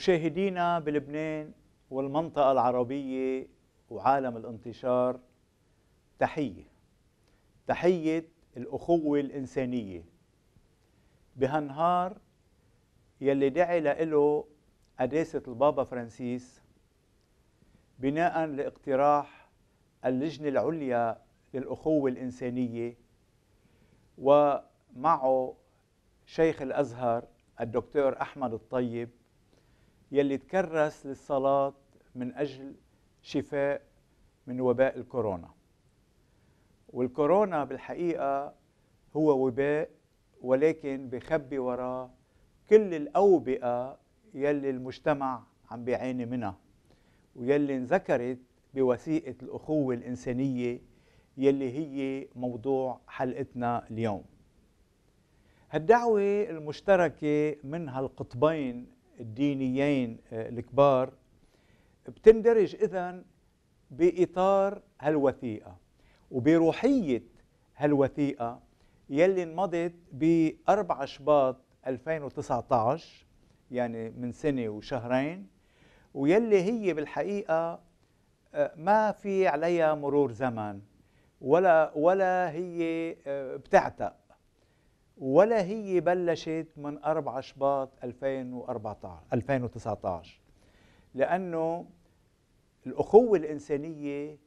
مشاهدينا بلبنان والمنطقة العربية وعالم الانتشار تحية تحية الأخوة الإنسانية بهالنهار يلي دعي له قداسة البابا فرانسيس بناء لاقتراح اللجنة العليا للأخوة الإنسانية ومعه شيخ الأزهر الدكتور أحمد الطيب يلي تكرس للصلاة من أجل شفاء من وباء الكورونا والكورونا بالحقيقة هو وباء ولكن بخبي وراه كل الأوبئة يلي المجتمع عم بيعاني منها ويلي انذكرت بوثيقة الأخوة الإنسانية يلي هي موضوع حلقتنا اليوم هالدعوة المشتركة من هالقطبين الدينيين آه، الكبار بتندرج إذا بإطار هالوثيقة وبروحية هالوثيقة يلي انمضت ب 4 شباط 2019 يعني من سنة وشهرين ويلي هي بالحقيقة آه، ما في عليها مرور زمن ولا ولا هي آه، بتعتق ولا هي بلشت من 4 شباط 2014 2019 لانه الاخوه الانسانيه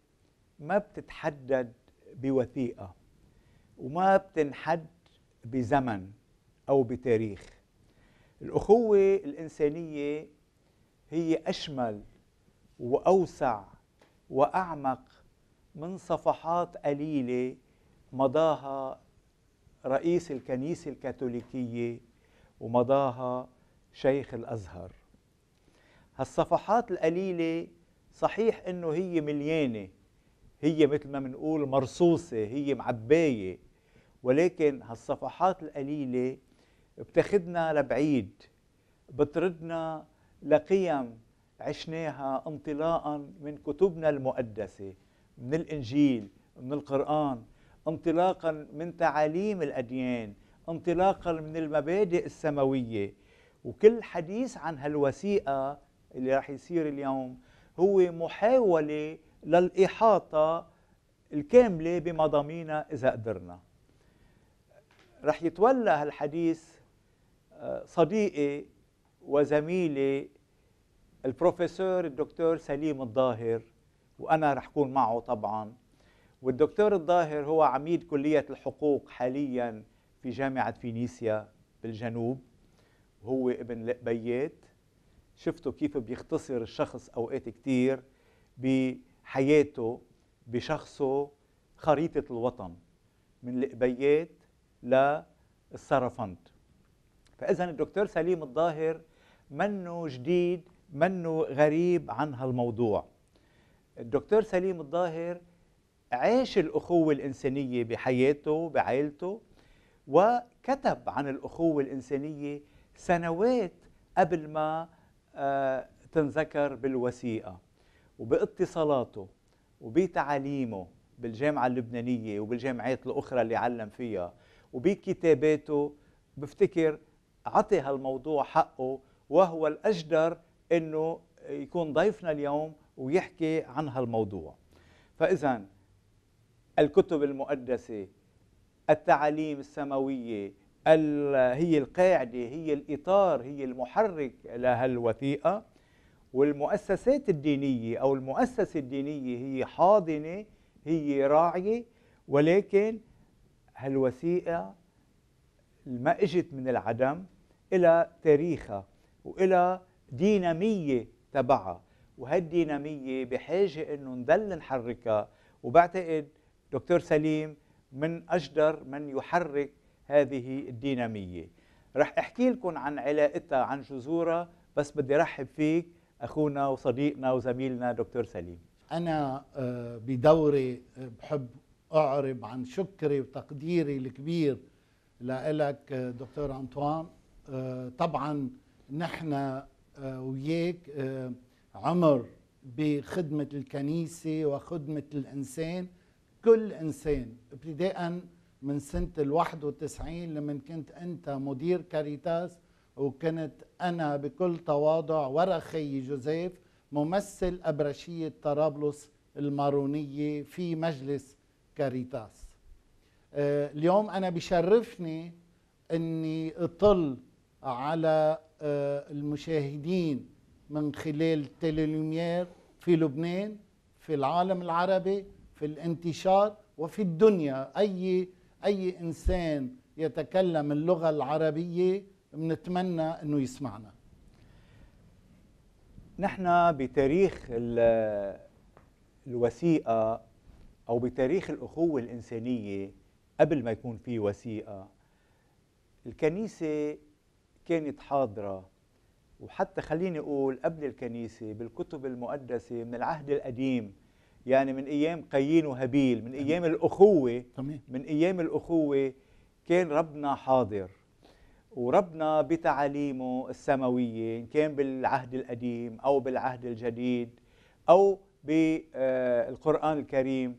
ما بتتحدد بوثيقه وما بتنحد بزمن او بتاريخ الاخوه الانسانيه هي اشمل واوسع واعمق من صفحات قليله مضاها رئيس الكنيسة الكاثوليكية ومضاها شيخ الأزهر هالصفحات القليلة صحيح أنه هي مليانة هي مثل ما بنقول مرصوصة هي معباية ولكن هالصفحات القليلة بتاخدنا لبعيد بتردنا لقيم عشناها انطلاقا من كتبنا المقدسة من الإنجيل من القرآن انطلاقا من تعاليم الاديان انطلاقا من المبادئ السماويه وكل حديث عن هالوثيقه اللي راح يصير اليوم هو محاوله للاحاطه الكامله بمضامينا اذا قدرنا رح يتولى هالحديث آه، صديقي وزميلي البروفيسور الدكتور سليم الظاهر وانا رح كون معه طبعا والدكتور الظاهر هو عميد كلية الحقوق حاليا في جامعة فينيسيا بالجنوب هو ابن بيات شفتوا كيف بيختصر الشخص أوقات كتير بحياته بشخصه خريطة الوطن من القبيات للسرفنت فإذا الدكتور سليم الظاهر منه جديد منه غريب عن هالموضوع الدكتور سليم الظاهر عاش الأخوة الإنسانية بحياته بعائلته وكتب عن الأخوة الإنسانية سنوات قبل ما آه، تنذكر بالوثيقة وباتصالاته وبتعاليمه بالجامعة اللبنانية وبالجامعات الأخرى اللي علم فيها وبكتاباته بفتكر عطي هالموضوع حقه وهو الأجدر أنه يكون ضيفنا اليوم ويحكي عن هالموضوع فإذا الكتب المقدسة التعاليم السماوية هي القاعدة هي الإطار هي المحرك لهالوثيقة والمؤسسات الدينية أو المؤسسة الدينية هي حاضنة هي راعية ولكن هالوثيقة ما اجت من العدم إلى تاريخها وإلى دينامية تبعها وهالدينامية بحاجة إنه نضل نحركها وبعتقد دكتور سليم من أجدر من يحرك هذه الدينامية رح أحكي لكم عن علاقتها عن جذورها بس بدي رحب فيك أخونا وصديقنا وزميلنا دكتور سليم أنا آه، بدوري آه، بحب أعرب عن شكري وتقديري الكبير لك آه، دكتور أنطوان طبعا نحن وياك عمر بخدمة الكنيسة وخدمة الإنسان كل إنسان ابتداء من سنة ال 91 لما كنت أنت مدير كاريتاس وكنت أنا بكل تواضع ورا خي جوزيف ممثل أبرشية طرابلس المارونية في مجلس كاريتاس آه، اليوم أنا بشرفني أني أطل على آه، المشاهدين من خلال تيليلوميير في لبنان في العالم العربي في الانتشار وفي الدنيا أي أي إنسان يتكلم اللغة العربية بنتمنى أنه يسمعنا نحن بتاريخ الوثيقة أو بتاريخ الأخوة الإنسانية قبل ما يكون في وثيقة الكنيسة كانت حاضرة وحتى خليني أقول قبل الكنيسة بالكتب المقدسة من العهد القديم يعني من ايام قايين وهابيل من ايام الاخوه من ايام الاخوه كان ربنا حاضر وربنا بتعاليمه السماويه ان كان بالعهد القديم او بالعهد الجديد او بالقران آه، الكريم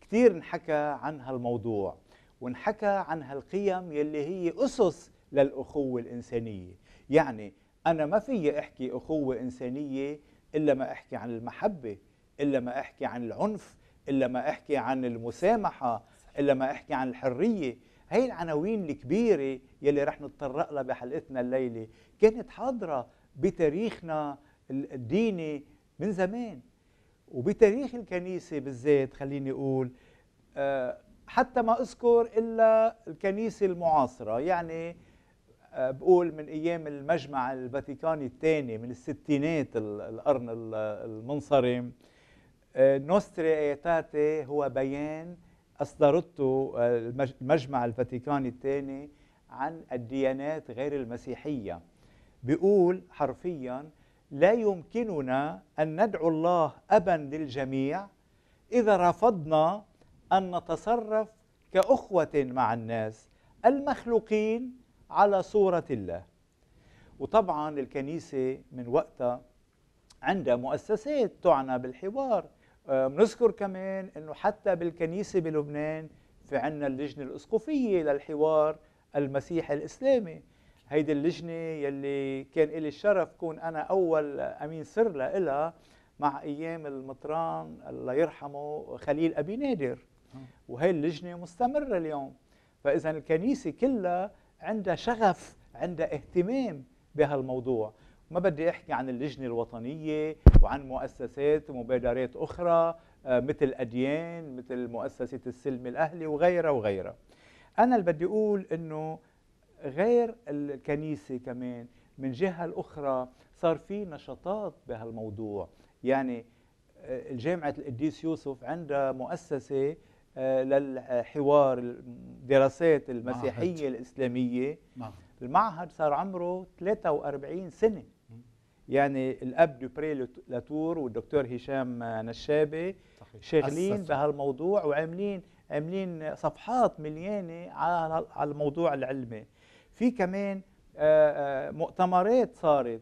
كثير انحكى عن هالموضوع وانحكى عن هالقيم يلي هي اسس للاخوه الانسانيه يعني انا ما في احكي اخوه انسانيه الا ما احكي عن المحبه إلا ما أحكي عن العنف إلا ما أحكي عن المسامحة إلا ما أحكي عن الحرية هي العناوين الكبيرة يلي رح نتطرق لها بحلقتنا الليلة كانت حاضرة بتاريخنا الديني من زمان وبتاريخ الكنيسة بالذات خليني أقول آه، حتى ما أذكر إلا الكنيسة المعاصرة يعني آه، بقول من أيام المجمع الفاتيكاني الثاني من الستينات القرن المنصرم نوستري ايتاتي هو بيان اصدرته آه، المجمع الفاتيكاني الثاني عن الديانات غير المسيحيه بيقول حرفيا لا يمكننا ان ندعو الله ابا للجميع اذا رفضنا ان نتصرف كاخوه مع الناس المخلوقين على صوره الله وطبعا الكنيسه من وقتها عندها مؤسسات تعنى بالحوار آه، بنذكر كمان انه حتى بالكنيسه بلبنان في عنا اللجنه الاسقفيه للحوار المسيحي الاسلامي هيدي اللجنه يلي كان لي الشرف كون انا اول امين سر لها مع ايام المطران الله يرحمه خليل ابي نادر وهي اللجنه مستمره اليوم فاذا الكنيسه كلها عندها شغف عندها اهتمام بهالموضوع ما بدي احكي عن اللجنه الوطنيه وعن مؤسسات ومبادرات اخرى آه، مثل اديان مثل مؤسسه السلم الاهلي وغيرها وغيرها انا اللي بدي اقول انه غير الكنيسه كمان من جهه الاخرى صار في نشاطات بهالموضوع يعني آه، جامعه القديس يوسف عندها مؤسسه آه، للحوار الدراسات المسيحيه معهد. الاسلاميه معهد. المعهد صار عمره 43 سنه يعني الاب دوبري لاتور والدكتور هشام نشابي شاغلين بهالموضوع وعاملين عاملين صفحات مليانه على على الموضوع العلمي في كمان آه، آه، مؤتمرات صارت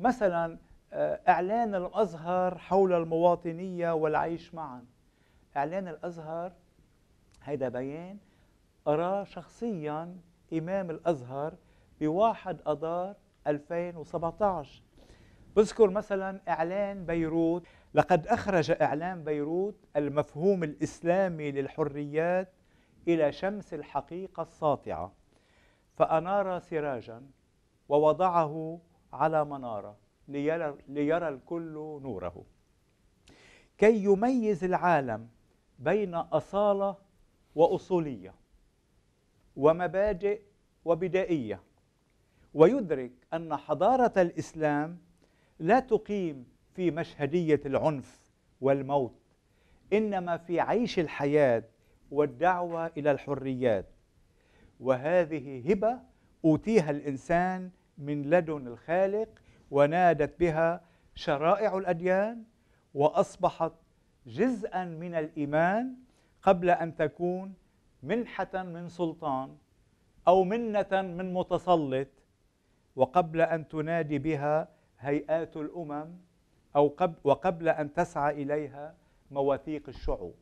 مثلا آه، اعلان الازهر حول المواطنيه والعيش معا اعلان الازهر هيدا بيان ارى شخصيا إمام الأزهر بواحد أذار 2017 اذكر مثلا إعلان بيروت لقد أخرج إعلان بيروت المفهوم الإسلامي للحريات إلى شمس الحقيقة الساطعة فأنار سراجا ووضعه على منارة ليرى, ليرى الكل نوره كي يميز العالم بين أصالة وأصولية ومبادئ وبدائية ويدرك أن حضارة الإسلام لا تقيم في مشهدية العنف والموت إنما في عيش الحياة والدعوة إلى الحريات وهذه هبة أوتيها الإنسان من لدن الخالق ونادت بها شرائع الأديان وأصبحت جزءا من الإيمان قبل أن تكون منحة من سلطان أو منة من متسلط وقبل أن تنادي بها هيئات الأمم أو قبل وقبل أن تسعى إليها مواثيق الشعوب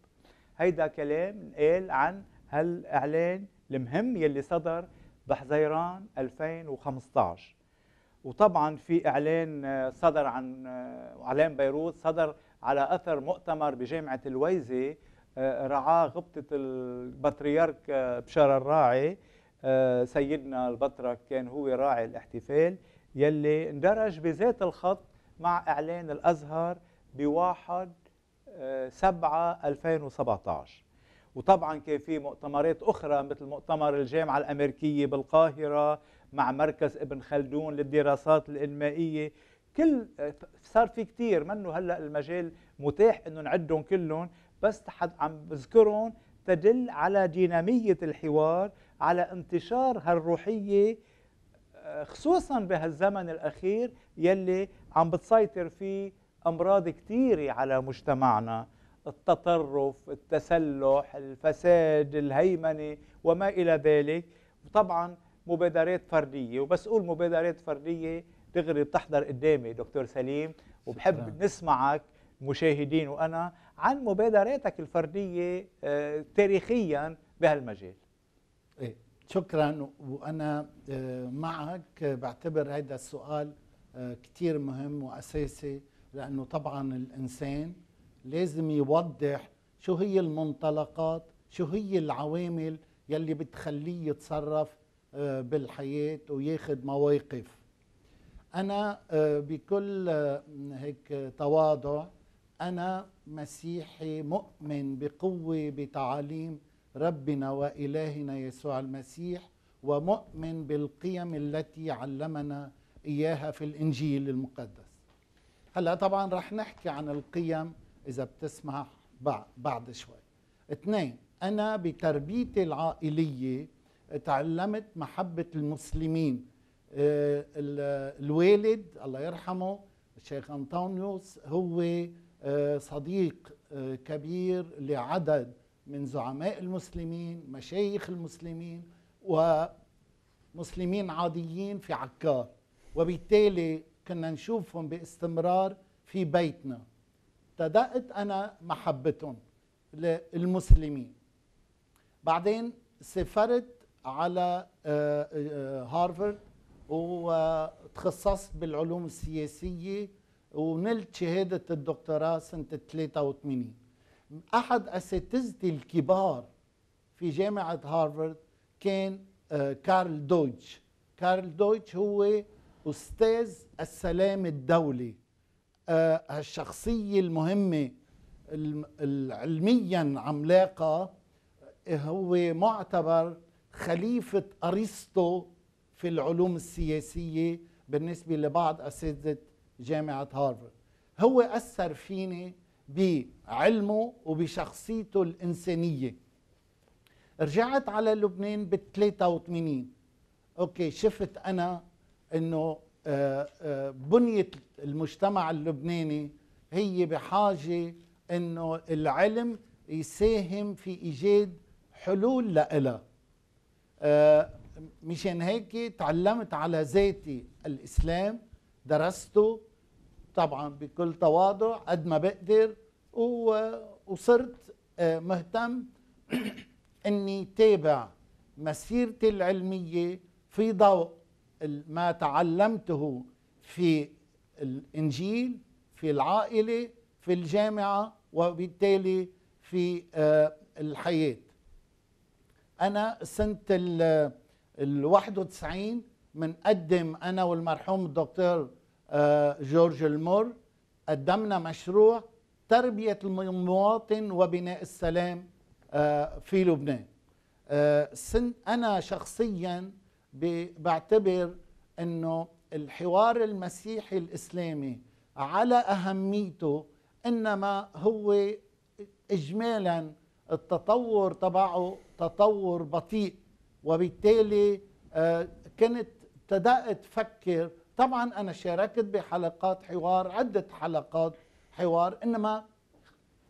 هيدا كلام قال عن هالإعلان المهم يلي صدر بحزيران 2015 وطبعا في إعلان صدر عن إعلان بيروت صدر على أثر مؤتمر بجامعة الويزة آه، رعاه غبطة البطريرك آه، بشار الراعي آه، سيدنا البطرك كان هو راعي الاحتفال يلي اندرج بذات الخط مع إعلان الأزهر بواحد آه، سبعة 2017 وطبعا كان في مؤتمرات أخرى مثل مؤتمر الجامعة الأمريكية بالقاهرة مع مركز ابن خلدون للدراسات الإنمائية كل آه، صار في كثير منه هلا المجال متاح انه نعدهم كلهم بس عم بذكرهم تدل على ديناميه الحوار على انتشار هالروحيه خصوصا بهالزمن الأخير يلي عم بتسيطر فيه أمراض كثيرة على مجتمعنا التطرف التسلح الفساد الهيمنة وما إلى ذلك وطبعا مبادرات فردية وبس أقول مبادرات فردية دغري بتحضر قدامي دكتور سليم وبحب شكرا. نسمعك مشاهدين وأنا عن مبادراتك الفردية آه، تاريخيا بهالمجال إيه شكرا وانا آه، معك بعتبر هذا السؤال آه، كثير مهم واساسي لانه طبعا الانسان لازم يوضح شو هي المنطلقات شو هي العوامل يلي بتخليه يتصرف آه، بالحياه وياخذ مواقف انا بكل هيك تواضع انا مسيحي مؤمن بقوه بتعاليم ربنا والهنا يسوع المسيح ومؤمن بالقيم التي علمنا اياها في الانجيل المقدس هلا طبعا رح نحكي عن القيم اذا بتسمع بعد شوي اثنين انا بتربيتي العائليه تعلمت محبه المسلمين آه، الوالد الله يرحمه الشيخ انطونيوس هو آه، صديق آه، كبير لعدد من زعماء المسلمين مشايخ المسلمين ومسلمين عاديين في عكار وبالتالي كنا نشوفهم باستمرار في بيتنا ابتدأت أنا محبتهم للمسلمين بعدين سافرت على آه، آه، هارفرد وتخصصت بالعلوم السياسية ونلت شهادة الدكتوراه سنة 83 أحد أساتذتي الكبار في جامعة هارفارد كان آه، كارل دويتش كارل دويتش هو أستاذ السلام الدولي آه، الشخصية المهمة علميا عملاقة آه، هو معتبر خليفة أرسطو في العلوم السياسية بالنسبة لبعض أساتذة جامعة هارفارد هو أثر فيني بعلمه وبشخصيته الإنسانية رجعت على لبنان بال 83 أوكي شفت أنا أنه آه، آه، بنية المجتمع اللبناني هي بحاجة أنه العلم يساهم في إيجاد حلول لإلها آه، مشان هيك تعلمت على ذاتي الإسلام درسته طبعا بكل تواضع قد ما بقدر وصرت آه، مهتم اني تابع مسيرتي العلميه في ضوء ما تعلمته في الانجيل في العائله في الجامعه وبالتالي في آه، الحياه انا سنه ال 91 منقدم انا والمرحوم الدكتور جورج المر قدمنا مشروع تربية المواطن وبناء السلام آه، في لبنان آه، سن أنا شخصيا بعتبر أنه الحوار المسيحي الإسلامي على أهميته إنما هو إجمالا التطور تبعه تطور بطيء وبالتالي آه، كنت ابتدأت فكر طبعا أنا شاركت بحلقات حوار عدة حلقات حوار إنما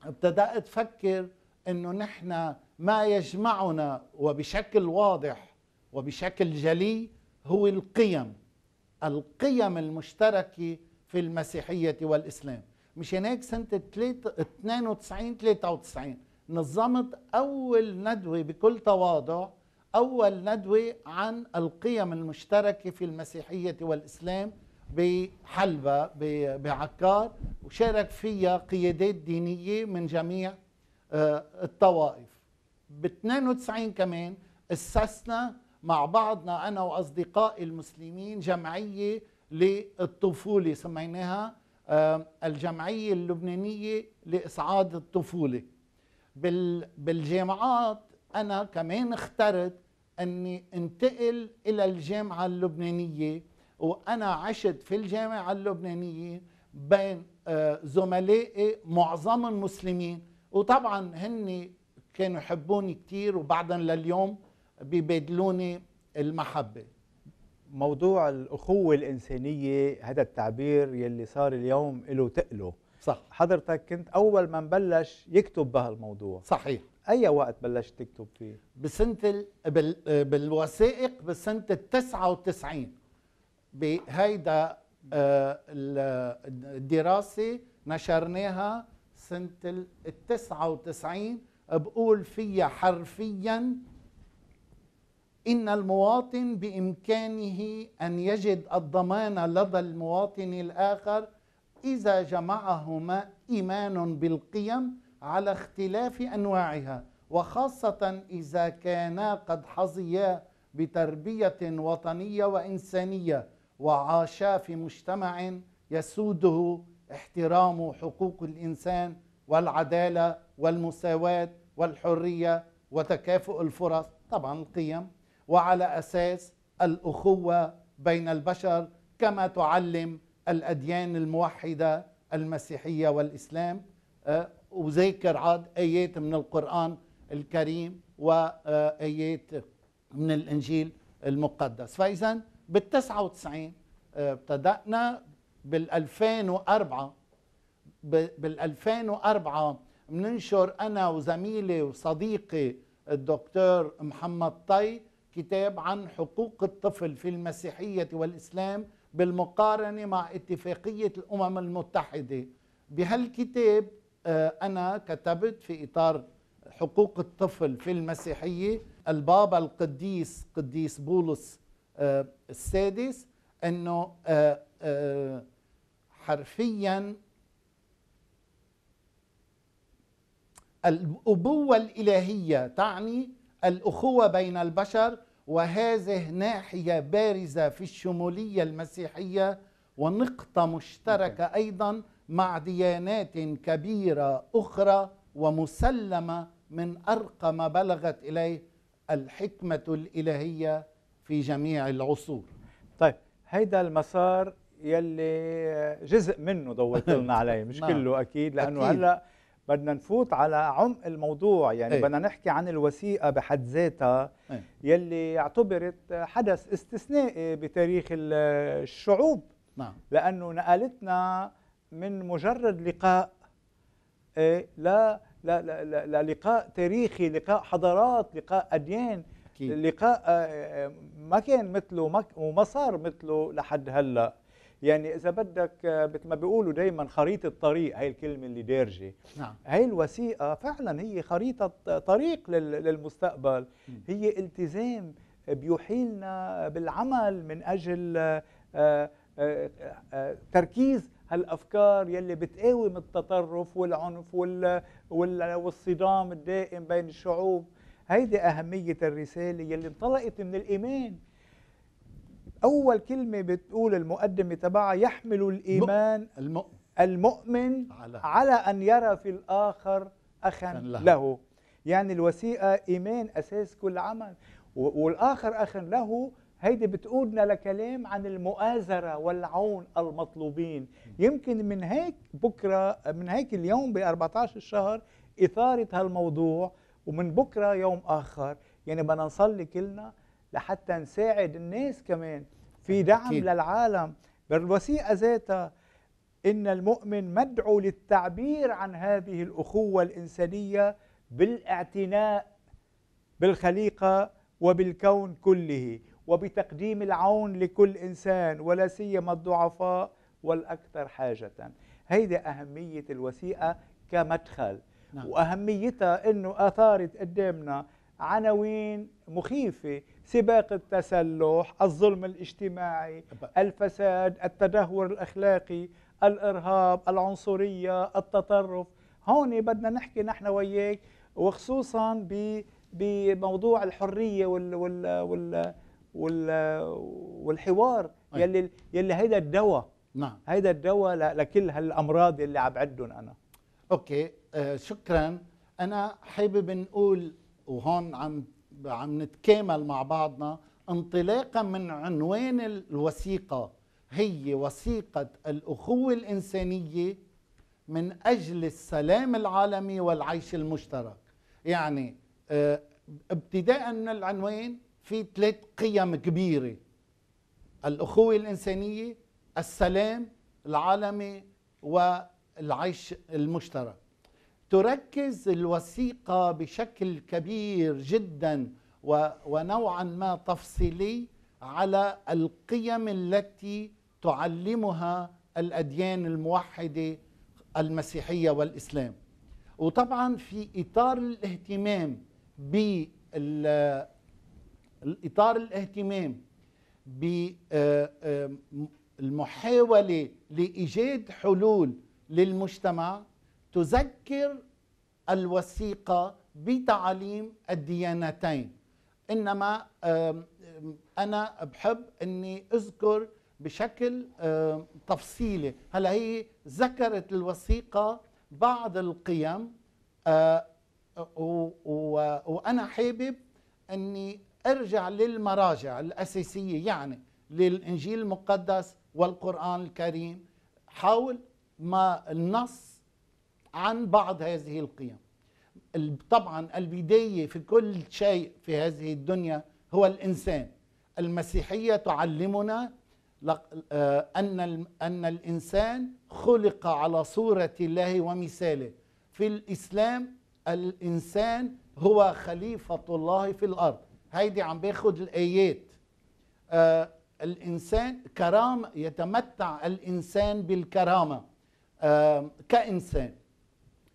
ابتدأت فكر إنه نحن ما يجمعنا وبشكل واضح وبشكل جلي هو القيم القيم المشتركة في المسيحية والإسلام مش هيك سنة 92 93 نظمت أول ندوة بكل تواضع أول ندوة عن القيم المشتركة في المسيحية والإسلام بحلبة بعكار وشارك فيها قيادات دينية من جميع آه، الطوائف ب 92 كمان اسسنا مع بعضنا أنا وأصدقائي المسلمين جمعية للطفولة سميناها آه، الجمعية اللبنانية لإسعاد الطفولة بالجامعات أنا كمان اخترت أني انتقل إلى الجامعة اللبنانية وأنا عشت في الجامعة اللبنانية بين آه، زملائي معظمهم مسلمين وطبعا هن كانوا يحبوني كثير وبعدين لليوم بيبادلوني المحبة موضوع الأخوة الإنسانية هذا التعبير يلي صار اليوم له تقله صح حضرتك كنت أول من بلش يكتب بهالموضوع صحيح اي وقت بلشت تكتب فيه؟ بسنه ال... بال... بالوثائق بسنه ال 99 بهيدا آه، الدراسه نشرناها سنه ال 99 بقول فيها حرفيا إن المواطن بإمكانه أن يجد الضمان لدى المواطن الآخر إذا جمعهما إيمان بالقيم على اختلاف انواعها وخاصه اذا كانا قد حظيا بتربيه وطنيه وانسانيه وعاشا في مجتمع يسوده احترام حقوق الانسان والعداله والمساواه والحريه وتكافؤ الفرص طبعا القيم وعلى اساس الاخوه بين البشر كما تعلم الاديان الموحده المسيحيه والاسلام آه، وذكر عاد ايات من القران الكريم وايات آه، من الانجيل المقدس فاذا بال99 آه، ابتدأنا بال2004 بال2004 بننشر انا وزميلي وصديقي الدكتور محمد طي كتاب عن حقوق الطفل في المسيحيه والاسلام بالمقارنه مع اتفاقيه الامم المتحده بهالكتاب آه، أنا كتبت في إطار حقوق الطفل في المسيحية البابا القديس قديس بولس آه، السادس أنه آه، حرفيا الأبوة الإلهية تعني الأخوة بين البشر وهذه ناحية بارزة في الشمولية المسيحية ونقطة مشتركة أيضا مع ديانات كبيره اخرى ومسلمه من ارقى ما بلغت اليه الحكمه الالهيه في جميع العصور. طيب هيدا المسار يلي جزء منه ضويت لنا عليه مش نعم، كله اكيد لانه أكيد. هلا بدنا نفوت على عمق الموضوع يعني ايه؟ بدنا نحكي عن الوثيقة بحد ذاتها ايه؟ يلي اعتبرت حدث استثنائي بتاريخ الشعوب نعم. لأنه نقلتنا من مجرد لقاء إيه، لا لا لا, لا لقاء تاريخي لقاء حضارات لقاء أديان أكيد. لقاء آه، آه، ما كان مثله وما صار مثله لحد هلا يعني اذا بدك آه، مثل ما بيقولوا دائما خريطه طريق هي الكلمه اللي دارجه نعم هي الوثيقه فعلا هي خريطه طريق للمستقبل م. هي التزام بيحيلنا بالعمل من اجل تركيز هالافكار يلي بتقاوم التطرف والعنف والصدام الدائم بين الشعوب هيدي اهميه الرساله يلي انطلقت من الايمان اول كلمه بتقول المقدمه تبعها يحمل الايمان المؤمن, المؤمن على, على ان يرى في الاخر اخا له. له يعني الوثيقه ايمان اساس كل عمل والاخر اخا له هيدي بتقودنا لكلام عن المؤازرة والعون المطلوبين يمكن من هيك بكرة من هيك اليوم ب 14 الشهر إثارة هالموضوع ومن بكرة يوم آخر يعني بدنا نصلي كلنا لحتى نساعد الناس كمان في دعم أكيد. للعالم بالوثيقة ذاتها إن المؤمن مدعو للتعبير عن هذه الأخوة الإنسانية بالاعتناء بالخليقة وبالكون كله وبتقديم العون لكل إنسان ولا سيما الضعفاء والأكثر حاجة هيدي أهمية الوثيقة كمدخل نعم. وأهميتها أنه أثارت قدامنا عناوين مخيفة سباق التسلح الظلم الاجتماعي الفساد التدهور الأخلاقي الإرهاب العنصرية التطرف هون بدنا نحكي نحن وياك وخصوصا بموضوع الحرية وال, وال, وال والحوار أيه. يلي يلي هيدا الدواء نعم هيدا الدواء لكل هالامراض اللي عم بعدهم انا اوكي آه شكرا انا حابب نقول وهون عم عم نتكامل مع بعضنا انطلاقا من عنوان الوثيقه هي وثيقه الاخوه الانسانيه من اجل السلام العالمي والعيش المشترك يعني آه ابتداء من العنوان في ثلاث قيم كبيرة الأخوة الإنسانية السلام العالمي والعيش المشترك تركز الوثيقة بشكل كبير جدا ونوعا ما تفصيلي على القيم التي تعلمها الأديان الموحدة المسيحية والإسلام وطبعا في إطار الاهتمام بال اطار الاهتمام بالمحاوله آه، آه، لايجاد حلول للمجتمع تذكر الوثيقه بتعاليم الديانتين انما انا بحب اني اذكر بشكل تفصيلي هلا هي ذكرت الوثيقه بعض القيم آه، وانا حابب اني ارجع للمراجع الأساسية يعني للإنجيل المقدس والقرآن الكريم حاول ما النص عن بعض هذه القيم طبعا البداية في كل شيء في هذه الدنيا هو الإنسان المسيحية تعلمنا آه، أن أن الإنسان خلق على صورة الله ومثاله في الإسلام الإنسان هو خليفة الله في الأرض هيدي عم باخذ الايات آه الانسان كرامه يتمتع الانسان بالكرامه آه كانسان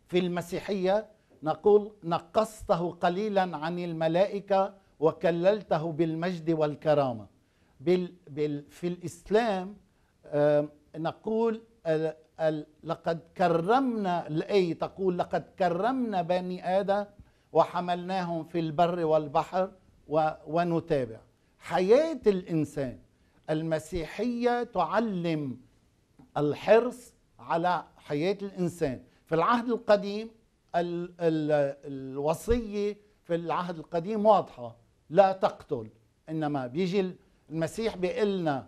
في المسيحيه نقول نقصته قليلا عن الملائكه وكللته بالمجد والكرامه بال بال في الاسلام آه نقول آه لقد كرمنا الايه تقول لقد كرمنا بني ادم وحملناهم في البر والبحر ونتابع حياة الإنسان المسيحية تعلم الحرص على حياة الإنسان في العهد القديم ال ال الوصية في العهد القديم واضحة لا تقتل إنما بيجي المسيح بيقلنا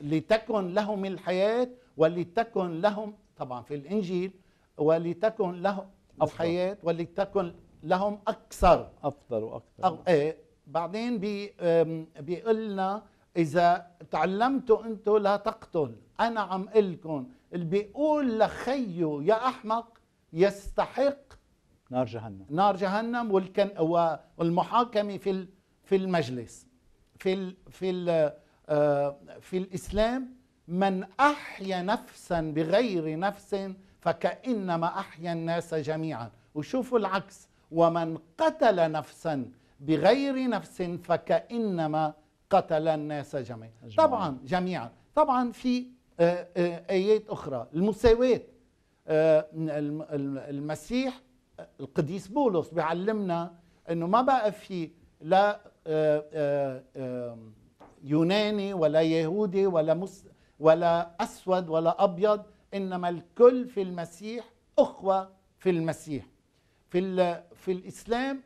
لتكن لهم الحياة ولتكن لهم طبعا في الإنجيل ولتكن لهم الحياة ولتكن لهم اكثر افضل واكثر أو ايه بعدين بي بيقول لنا اذا تعلمتوا انتم لا تقتل انا عم لكم اللي بيقول لخيه يا احمق يستحق نار جهنم نار جهنم والكن والمحاكمه في في المجلس في ال في ال آه، في الاسلام من احيا نفسا بغير نفس فكانما احيا الناس جميعا وشوفوا العكس ومن قتل نفسا بغير نفس فكانما قتل الناس جميعا طبعا جميعا طبعا في آه، آه، ايات اخرى المساواه آه، المسيح القديس بولس بيعلمنا انه ما بقى في لا يوناني ولا يهودي ولا مس ولا اسود ولا ابيض انما الكل في المسيح اخوه في المسيح في في الاسلام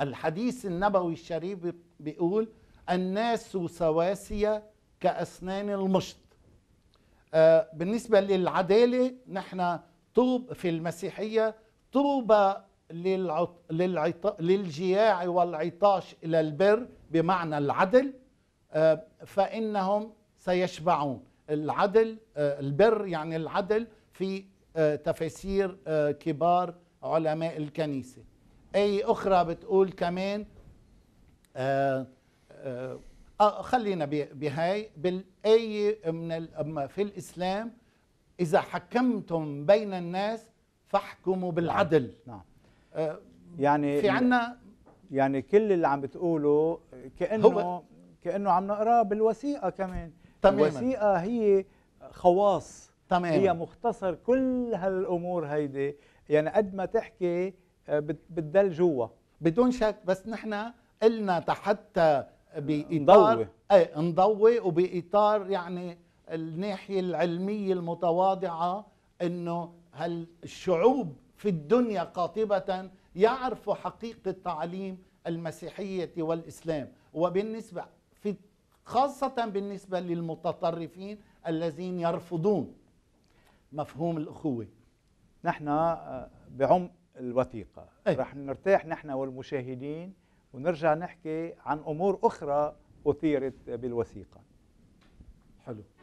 الحديث النبوي الشريف بيقول الناس سواسية كأسنان المشط آه، بالنسبة للعدالة نحن طوب في المسيحية طوبى للعط... للجياع والعطاش إلى البر بمعنى العدل آه، فإنهم سيشبعون العدل آه، البر يعني العدل في آه، تفاسير آه، كبار علماء الكنيسة أي أخرى بتقول كمان آه، خلينا بهاي بالآية من في الإسلام إذا حكمتم بين الناس فاحكموا بالعدل نعم, نعم. يعني في عنا يعني كل اللي عم بتقوله كأنه هو كأنه عم نقراه بالوثيقة كمان تماما الوثيقة هي خواص تمام هي مختصر كل هالامور هيدي يعني قد ما تحكي آه، بتدل جوا بدون شك بس نحن قلنا حتى باطار نضوي ايه نضوي وباطار يعني الناحيه العلميه المتواضعه انه هالشعوب في الدنيا قاطبه يعرفوا حقيقه تعليم المسيحيه والاسلام وبالنسبه في خاصه بالنسبه للمتطرفين الذين يرفضون مفهوم الأخوة نحن آه، بعمق الوثيقة أي. رح نرتاح نحن والمشاهدين ونرجع نحكي عن أمور أخرى أثيرت بالوثيقة حلو